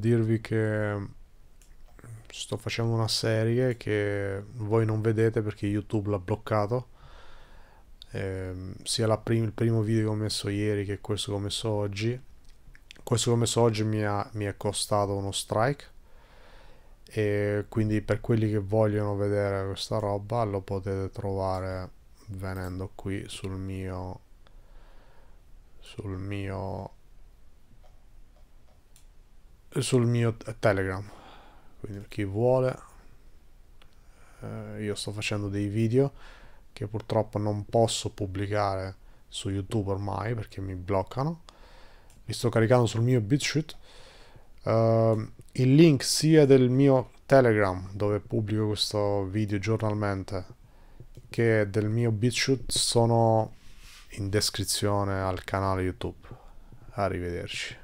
dirvi che sto facendo una serie che voi non vedete perché YouTube l'ha bloccato eh, sia prim il primo video che ho messo ieri che questo che ho messo oggi questo che ho messo oggi mi, ha, mi è costato uno strike e quindi per quelli che vogliono vedere questa roba lo potete trovare venendo qui sul mio sul mio sul mio Telegram. Quindi per chi vuole, eh, io sto facendo dei video che purtroppo non posso pubblicare su YouTube ormai perché mi bloccano. Li sto caricando sul mio BitChute. Uh, il link sia del mio Telegram dove pubblico questo video giornalmente che del mio BitChute sono in descrizione al canale YouTube. Arrivederci.